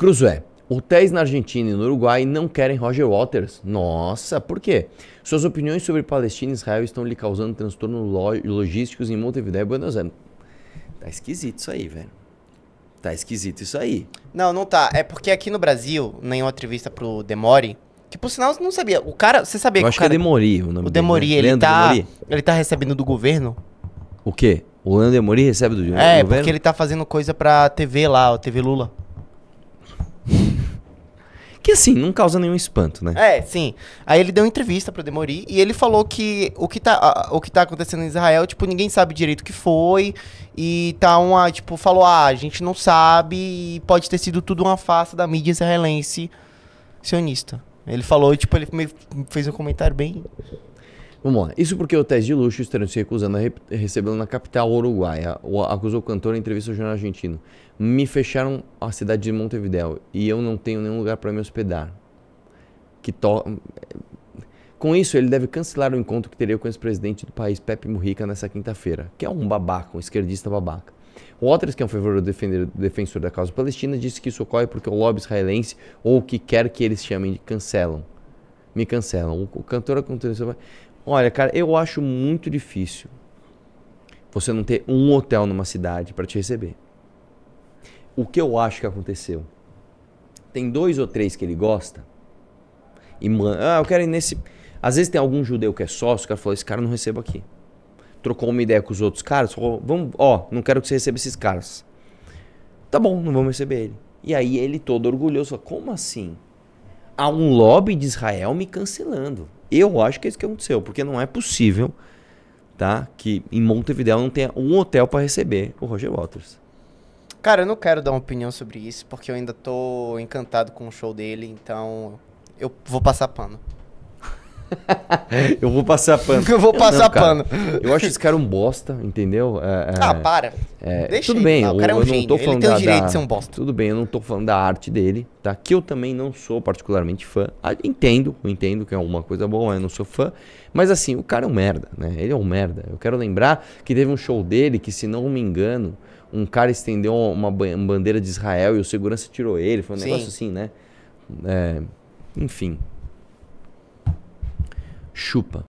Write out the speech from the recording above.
Cruzé, Hotéis na Argentina e no Uruguai não querem Roger Waters. Nossa, por quê? Suas opiniões sobre Palestina e Israel estão lhe causando transtornos logísticos em Montevideo e Buenos Aires. Tá esquisito isso aí, velho. Tá esquisito isso aí. Não, não tá. É porque aqui no Brasil, né, em uma entrevista pro Demore, que por sinal você não sabia. O cara, você sabia Eu que acho o cara, que é Demori o nome O Demori, dele, né? ele tá Demori? ele tá recebendo do governo. O quê? O Leandro Demori recebe do, é, do governo? É, porque ele tá fazendo coisa pra TV lá, a TV Lula. Que assim, não causa nenhum espanto, né? É, sim. Aí ele deu entrevista pro Demori e ele falou que o que tá, o que tá acontecendo em Israel, tipo, ninguém sabe direito o que foi. E tá uma, tipo, falou, ah, a gente não sabe e pode ter sido tudo uma farsa da mídia israelense sionista. Ele falou, tipo, ele fez um comentário bem Vamos lá. Isso porque hotéis de luxo estariam se recusando a re recebê-lo na capital uruguaia. O acusou o cantor em entrevista ao jornal argentino. Me fecharam a cidade de Montevideo e eu não tenho nenhum lugar para me hospedar. Que to... Com isso, ele deve cancelar o encontro que teria com o ex-presidente do país, Pepe Mujica, nessa quinta-feira, que é um babaca, um esquerdista babaca. Waters, que é um fervoroso defensor da causa palestina, disse que isso ocorre porque o lobby israelense, ou o que quer que eles chamem de cancelam, me cancelam. O cantor aconteceu. Olha, cara, eu acho muito difícil você não ter um hotel numa cidade para te receber. O que eu acho que aconteceu? Tem dois ou três que ele gosta e manda. Ah, eu quero ir nesse. Às vezes tem algum judeu que é sócio, o cara falou: esse cara não recebo aqui. Trocou uma ideia com os outros caras, falou: vamos, ó, não quero que você receba esses caras. Tá bom, não vamos receber ele. E aí ele todo orgulhoso, como assim? Há um lobby de Israel me cancelando. Eu acho que é isso que aconteceu, porque não é possível tá, que em Montevideo não tenha um hotel para receber o Roger Waters. Cara, eu não quero dar uma opinião sobre isso, porque eu ainda tô encantado com o show dele, então eu vou passar pano. eu vou passar pano. eu vou passar não, pano. eu acho esse cara um bosta, entendeu? É, é ah, para. É, Deixa tudo bem, o cara é um eu gênio. não tô falando Ele tem o da, direito da, de ser um bosta. Tudo bem, eu não tô falando da arte dele, tá? Que eu também não sou particularmente fã. Ah, entendo, entendo que é alguma coisa boa, eu não sou fã. Mas assim, o cara é um merda, né? Ele é um merda. Eu quero lembrar que teve um show dele que, se não me engano, um cara estendeu uma bandeira de Israel e o segurança tirou ele. Foi um Sim. negócio assim, né? É, enfim, chupa.